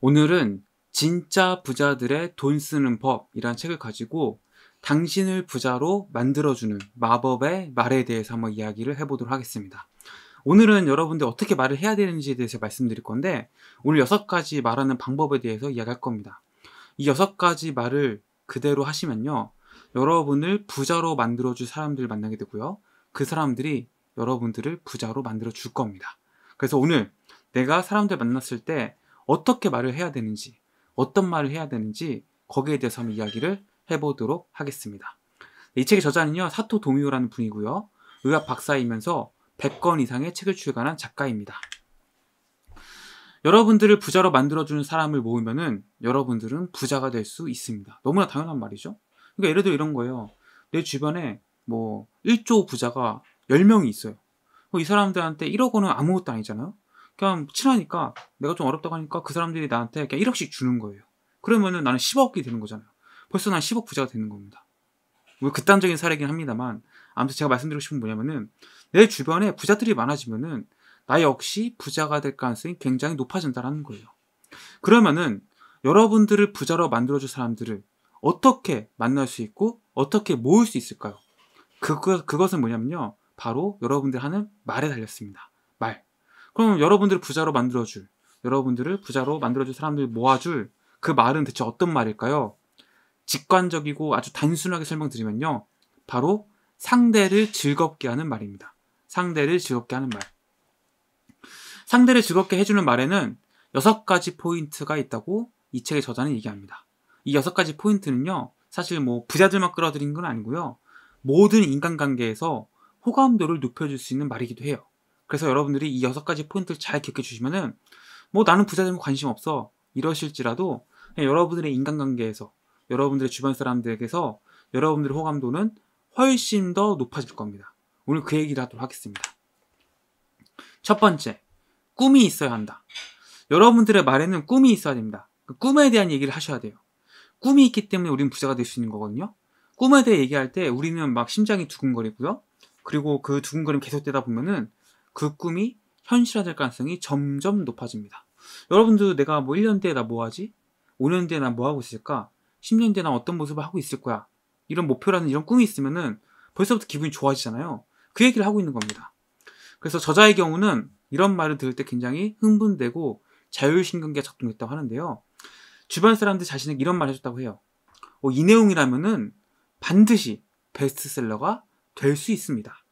오늘은 진짜 부자들의 돈 쓰는 법이란 책을 가지고 당신을 부자로 만들어주는 마법의 말에 대해서 한번 이야기를 해보도록 하겠습니다. 오늘은 여러분들 어떻게 말을 해야 되는지에 대해서 말씀드릴 건데 오늘 여섯 가지 말하는 방법에 대해서 이야기할 겁니다. 이 여섯 가지 말을 그대로 하시면요. 여러분을 부자로 만들어줄 사람들을 만나게 되고요. 그 사람들이 여러분들을 부자로 만들어줄 겁니다. 그래서 오늘 내가 사람들 만났을 때 어떻게 말을 해야 되는지, 어떤 말을 해야 되는지 거기에 대해서 한번 이야기를 해보도록 하겠습니다. 이 책의 저자는요, 사토 도미오라는 분이고요. 의학 박사이면서 100권 이상의 책을 출간한 작가입니다. 여러분들을 부자로 만들어주는 사람을 모으면은 여러분들은 부자가 될 수 있습니다. 너무나 당연한 말이죠. 그러니까 예를 들어 이런 거예요. 내 주변에 뭐 1조 부자가 10명이 있어요. 뭐 이 사람들한테 1억 원은 아무것도 아니잖아요. 그냥 친하니까 내가 좀 어렵다고 하니까 그 사람들이 나한테 그냥 1억씩 주는 거예요. 그러면은 나는 10억이 되는 거잖아요. 벌써 난 10억 부자가 되는 겁니다. 뭐 극단적인 사례긴 합니다만 아무튼 제가 말씀드리고 싶은 뭐냐면은 내 주변에 부자들이 많아지면은 나 역시 부자가 될 가능성이 굉장히 높아진다라는 거예요. 그러면은 여러분들을 부자로 만들어줄 사람들을 어떻게 만날 수 있고 어떻게 모을 수 있을까요? 그, 그것은 뭐냐면요. 바로 여러분들 하는 말에 달렸습니다. 말. 그럼 여러분들을 부자로 만들어줄, 여러분들을 부자로 만들어줄 사람들 모아줄 그 말은 대체 어떤 말일까요? 직관적이고 아주 단순하게 설명드리면요. 바로 상대를 즐겁게 하는 말입니다. 상대를 즐겁게 하는 말. 상대를 즐겁게 해주는 말에는 여섯 가지 포인트가 있다고 이 책의 저자는 얘기합니다. 이 여섯 가지 포인트는요, 사실 뭐 부자들만 끌어들인 건 아니고요. 모든 인간관계에서 호감도를 높여줄 수 있는 말이기도 해요. 그래서 여러분들이 이 여섯 가지 포인트를 잘 기억해 주시면은 뭐 나는 부자 되면 관심 없어 이러실지라도 여러분들의 인간관계에서 여러분들의 주변 사람들에게서 여러분들의 호감도는 훨씬 더 높아질 겁니다. 오늘 그 얘기를 하도록 하겠습니다. 첫 번째, 꿈이 있어야 한다. 여러분들의 말에는 꿈이 있어야 됩니다. 그 꿈에 대한 얘기를 하셔야 돼요. 꿈이 있기 때문에 우리는 부자가 될 수 있는 거거든요. 꿈에 대해 얘기할 때 우리는 막 심장이 두근거리고요. 그리고 그 두근거림 계속되다 보면은 그 꿈이 현실화될 가능성이 점점 높아집니다. 여러분도 내가 뭐 1년 뒤에 나 뭐하지? 5년 뒤에 나 뭐하고 있을까? 10년 뒤에 나 어떤 모습을 하고 있을 거야? 이런 목표라는 이런 꿈이 있으면은 벌써부터 기분이 좋아지잖아요. 그 얘기를 하고 있는 겁니다. 그래서 저자의 경우는 이런 말을 들을 때 굉장히 흥분되고 자율신경계가 작동했다고 하는데요. 주변 사람들 자신에게 이런 말을 해줬다고 해요. 어, 이 내용이라면은 반드시 베스트셀러가 될 수 있습니다.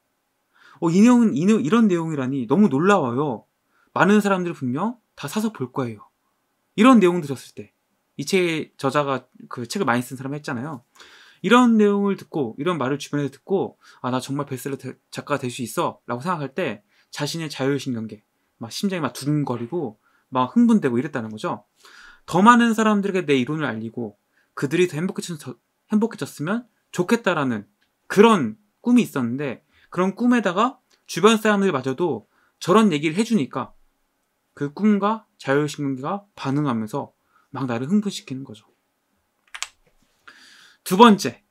어, 이 내용은 이, 이런 내용이라니 너무 놀라워요. 많은 사람들이 분명 다 사서 볼 거예요. 이런 내용 들었을 때 이책 저자가 그 책을 많이 쓴 사람 했잖아요. 이런 내용을 듣고 이런 말을 주변에서 듣고 아 나 정말 베스트셀러 작가가 될 수 있어라고 생각할 때 자신의 자율신경계 막 심장이 막 두근거리고 막 흥분되고 이랬다는 거죠. 더 많은 사람들에게 내 이론을 알리고 그들이 더 행복해졌으면 좋겠다라는 그런 꿈이 있었는데 그런 꿈에다가 주변 사람들마저도 저런 얘기를 해주니까 그 꿈과 자율신경계가 반응하면서 막 나를 흥분시키는 거죠. 두 번째.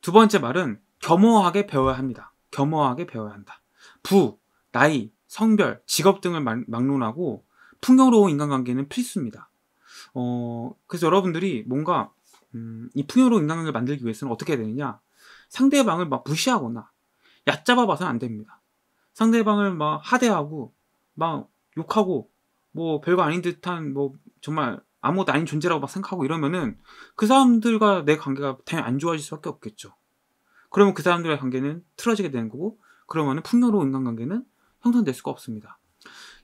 두 번째 말은 겸허하게 배워야 합니다. 겸허하게 배워야 한다. 부, 나이, 성별, 직업 등을 막론하고 풍요로운 인간관계는 필수입니다. 어, 그래서 여러분들이 뭔가, 음, 이 풍요로운 인간관계를 만들기 위해서는 어떻게 해야 되느냐. 상대방을 막 무시하거나 얕잡아 봐서는 안 됩니다. 상대방을 막 하대하고 막 욕하고 뭐 별거 아닌 듯한 뭐 정말 아무것도 아닌 존재라고 막 생각하고 이러면은 그 사람들과 내 관계가 당연히 안 좋아질 수밖에 없겠죠. 그러면 그 사람들과의 관계는 틀어지게 되는 거고 그러면은 풍요로운 인간관계는 형성될 수가 없습니다.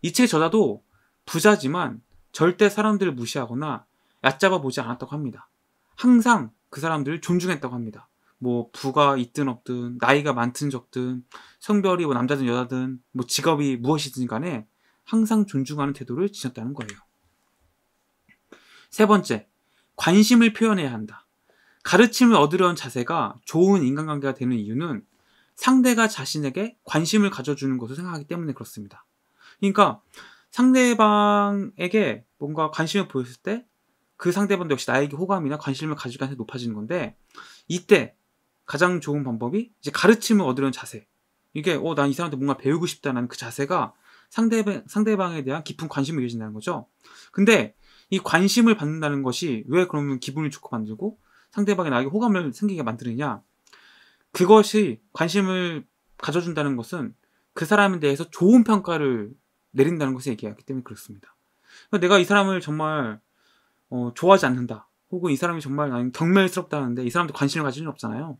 이책 저자도 부자지만 절대 사람들을 무시하거나 얕잡아 보지 않았다고 합니다. 항상 그 사람들을 존중했다고 합니다. 뭐 부가 있든 없든 나이가 많든 적든 성별이 뭐 남자든 여자든 뭐 직업이 무엇이든 간에 항상 존중하는 태도를 지녔다는 거예요. 세 번째, 관심을 표현해야 한다. 가르침을 얻으려는 자세가 좋은 인간관계가 되는 이유는 상대가 자신에게 관심을 가져주는 것을 생각하기 때문에 그렇습니다. 그러니까 상대방에게 뭔가 관심을 보였을 때 그 상대방도 역시 나에게 호감이나 관심을 가질 가능성이 높아지는 건데 이때 가장 좋은 방법이 이제 가르침을 얻으려는 자세. 이게 어 난 이 사람한테 뭔가 배우고 싶다라는 그 자세가 상대방 상대방에 대한 깊은 관심을 가진다는 거죠. 근데 이 관심을 받는다는 것이 왜 그러면 기분을 좋고 만들고 상대방이 나에게 호감을 생기게 만드느냐? 그것이 관심을 가져준다는 것은 그 사람에 대해서 좋은 평가를 내린다는 것을 얘기하기 때문에 그렇습니다. 그러니까 내가 이 사람을 정말 어, 좋아하지 않는다. 혹은 이 사람이 정말 경멸스럽다는데 이 사람한테 관심을 가질 수는 없잖아요.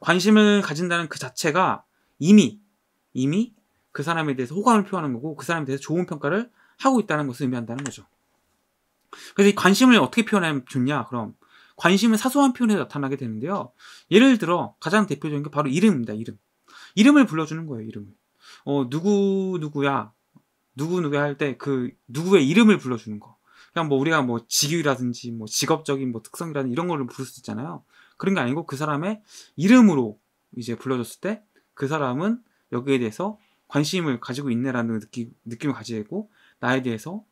관심을 가진다는 그 자체가 이미 이미 그 사람에 대해서 호감을 표하는 거고 그 사람에 대해서 좋은 평가를 하고 있다는 것을 의미한다는 거죠. 그래서 이 관심을 어떻게 표현하면 좋냐? 그럼 관심은 사소한 표현에 나타나게 되는데요. 예를 들어 가장 대표적인 게 바로 이름입니다. 이름. 이름을 불러주는 거예요. 이름을. 어 누구 누구야 누구 누구야 할 때 그 누구의 이름을 불러주는 거. 그냥 뭐 우리가 뭐 직위라든지 뭐 직업적인 뭐 특성이라든지 이런 거를 부를 수 있잖아요. 그런 게 아니고 그 사람의 이름으로 이제 불러줬을 때 그 사람은 여기에 대해서 관심을 가지고 있네라는 느낌, 느낌을 가지고 나에 대해서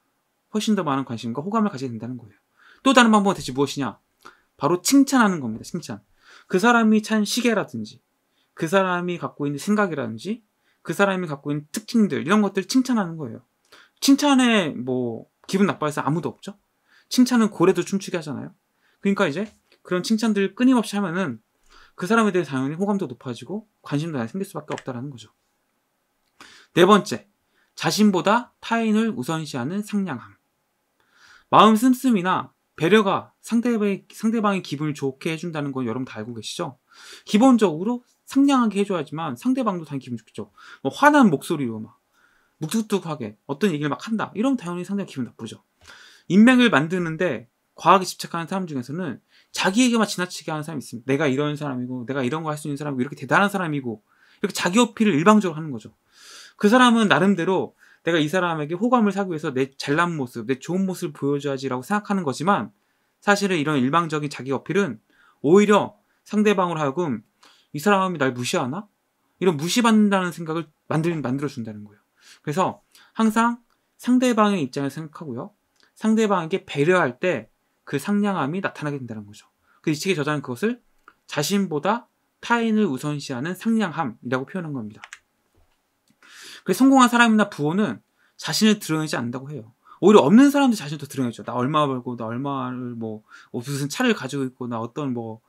훨씬 더 많은 관심과 호감을 가지게 된다는 거예요. 또 다른 방법은 대체 무엇이냐? 바로 칭찬하는 겁니다. 칭찬. 그 사람이 찬 시계라든지, 그 사람이 갖고 있는 생각이라든지, 그 사람이 갖고 있는 특징들, 이런 것들을 칭찬하는 거예요. 칭찬에 뭐, 기분 나빠해서 아무도 없죠? 칭찬은 고래도 춤추게 하잖아요? 그러니까 이제 그런 칭찬들 끊임없이 하면은 그 사람에 대해 당연히 호감도 높아지고 관심도 생길 수밖에 없다라는 거죠. 네 번째, 자신보다 타인을 우선시하는 상냥함. 마음 씀씀이나 배려가 상대방의, 상대방의 기분을 좋게 해준다는 건 여러분 다 알고 계시죠? 기본적으로 상냥하게 해줘야지만 상대방도 당연히 기분 좋겠죠. 뭐 화난 목소리로 막 묵뚝뚝하게 어떤 얘기를 막 한다. 이러면 당연히 상대가 기분 나쁘죠. 인맥을 만드는데 과하게 집착하는 사람 중에서는 자기에게만 지나치게 하는 사람이 있습니다. 내가 이런 사람이고, 내가 이런 거 할 수 있는 사람이고, 이렇게 대단한 사람이고, 이렇게 자기 어필을 일방적으로 하는 거죠. 그 사람은 나름대로 내가 이 사람에게 호감을 사기 위해서 내 잘난 모습, 내 좋은 모습을 보여줘야지라고 생각하는 거지만, 사실은 이런 일방적인 자기 어필은 오히려 상대방으로 하여금 이 사람이 날 무시하나? 이런 무시받는다는 생각을 만들, 만들어준다는 거예요. 그래서 항상 상대방의 입장을 생각하고요. 상대방에게 배려할 때그 상냥함이 나타나게 된다는 거죠. 그이 책의 저자는 그것을 자신보다 타인을 우선시하는 상냥함이라고 표현한 겁니다. 그 성공한 사람이나 부호는 자신을 드러내지 않는다고 해요. 오히려 없는 사람도 자신을 더 드러내죠. 나 얼마 벌고, 나 얼마를 뭐, 무슨 차를 가지고 있고, 나 어떤 뭐,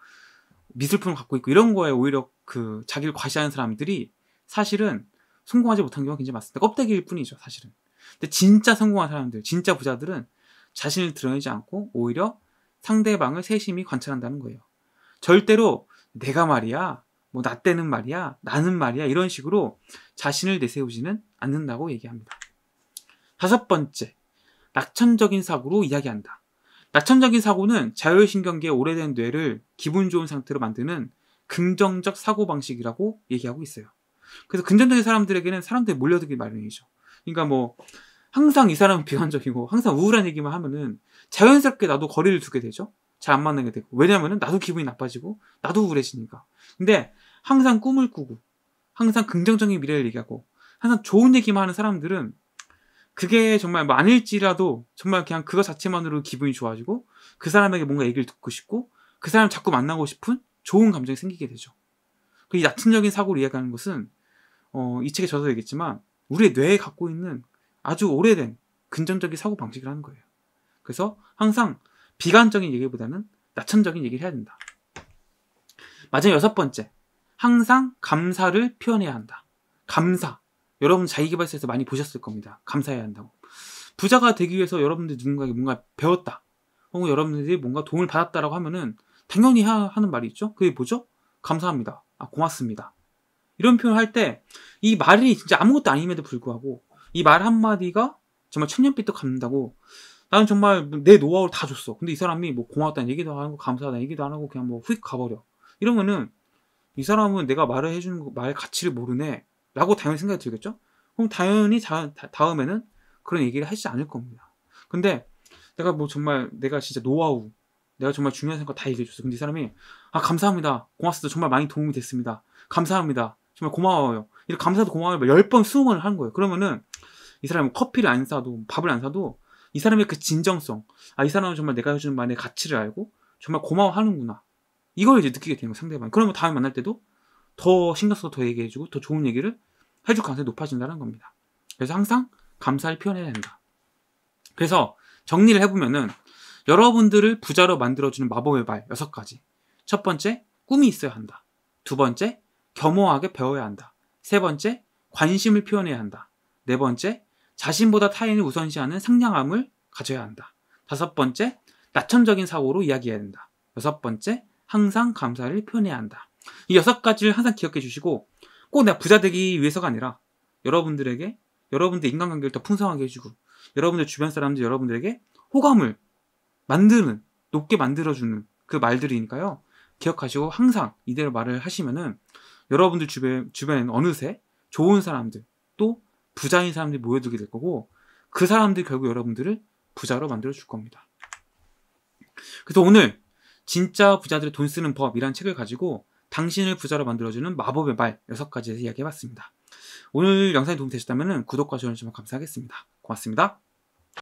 미술품을 갖고 있고, 이런 거에 오히려 그 자기를 과시하는 사람들이 사실은 성공하지 못한 경우가 굉장히 많습니다. 껍데기일 뿐이죠, 사실은. 근데 진짜 성공한 사람들, 진짜 부자들은 자신을 드러내지 않고 오히려 상대방을 세심히 관찰한다는 거예요. 절대로 내가 말이야, 뭐 나 때는 말이야, 나는 말이야 이런 식으로 자신을 내세우지는 않는다고 얘기합니다. 다섯 번째, 낙천적인 사고로 이야기한다. 낙천적인 사고는 자율신경계의 오래된 뇌를 기분 좋은 상태로 만드는 긍정적 사고방식이라고 얘기하고 있어요. 그래서 긍정적인 사람들에게는 사람들이 몰려들기 마련이죠. 그러니까 뭐 항상 이 사람은 비관적이고 항상 우울한 얘기만 하면은 자연스럽게 나도 거리를 두게 되죠. 잘 안 만나게 되고 왜냐면은 나도 기분이 나빠지고 나도 우울해지니까. 근데 항상 꿈을 꾸고 항상 긍정적인 미래를 얘기하고 항상 좋은 얘기만 하는 사람들은 그게 정말 뭐 아닐지라도 정말 그냥 그거 자체만으로 기분이 좋아지고 그 사람에게 뭔가 얘기를 듣고 싶고 그 사람 자꾸 만나고 싶은 좋은 감정이 생기게 되죠. 그이 낙천적인 사고를 이야기하는 것은 어, 이 책에 저도 얘기했지만 우리의 뇌에 갖고 있는 아주 오래된 근전적인 사고 방식을 하는 거예요. 그래서 항상 비관적인 얘기보다는 낙천적인 얘기를 해야 된다. 마지막 여섯 번째. 항상 감사를 표현해야 한다. 감사. 여러분 자기개발서에서 많이 보셨을 겁니다. 감사해야 한다고. 부자가 되기 위해서 여러분들이 누군가에게 뭔가 배웠다. 혹은 여러분들이 뭔가 도움을 받았다라고 하면은 당연히 하는 말이 있죠. 그게 뭐죠? 감사합니다. 아, 고맙습니다. 이런 표현을 할 때 이 말이 진짜 아무것도 아님에도 불구하고 이말 한마디가 정말 천년빛도 갚는다고 나는 정말 내 노하우를 다 줬어. 근데 이 사람이 뭐 고맙다는 얘기도 안 하고 감사하다는 얘기도 안 하고 그냥 뭐휙 가버려. 이러면은 이 사람은 내가 말을 해주는 말 가치를 모르네. 라고 당연히 생각이 들겠죠? 그럼 당연히 다, 다음에는 그런 얘기를 하지 않을 겁니다. 근데 내가 뭐 정말 내가 진짜 노하우, 내가 정말 중요한 생각 다 얘기해줬어. 근데 이 사람이 아, 감사합니다. 고맙습니다. 정말 많이 도움이 됐습니다. 감사합니다. 정말 고마워요. 이렇게 감사도 고마워요. 10번 수응을 하는 거예요. 그러면은 이 사람은 커피를 안 사도 밥을 안 사도 이 사람의 그 진정성 아 이 사람은 정말 내가 해주는 말의 가치를 알고 정말 고마워하는구나 이걸 이제 느끼게 되는 거 상대방 이 그러면 다음에 만날 때도 더 신경 써서 더 얘기해주고 더 좋은 얘기를 해줄 가능성이 높아진다는 겁니다 그래서 항상 감사를 표현해야 된다 그래서 정리를 해보면은 여러분들을 부자로 만들어주는 마법의 말 여섯 가지첫 번째 꿈이 있어야 한다 두 번째 겸허하게 배워야 한다 세 번째 관심을 표현해야 한다 네 번째 자신보다 타인을 우선시하는 상냥함을 가져야 한다. 다섯 번째, 낙천적인 사고로 이야기해야 된다. 여섯 번째, 항상 감사를 표현해야 한다. 이 여섯 가지를 항상 기억해 주시고 꼭 내가 부자 되기 위해서가 아니라 여러분들에게 여러분들 인간관계를 더 풍성하게 해주고 여러분들 주변 사람들 여러분들에게 호감을 만드는 높게 만들어주는 그 말들이니까요 기억하시고 항상 이대로 말을 하시면은 여러분들 주변 주변에는 어느새 좋은 사람들 또 부자인 사람들이 모여들게 될 거고 그 사람들이 결국 여러분들을 부자로 만들어 줄 겁니다. 그래서 오늘 진짜 부자들의 돈 쓰는 법이란 책을 가지고 당신을 부자로 만들어주는 마법의 말 6가지에서 이야기해봤습니다. 오늘 영상이 도움되셨다면 구독과 좋아요 좀 감사하겠습니다. 고맙습니다.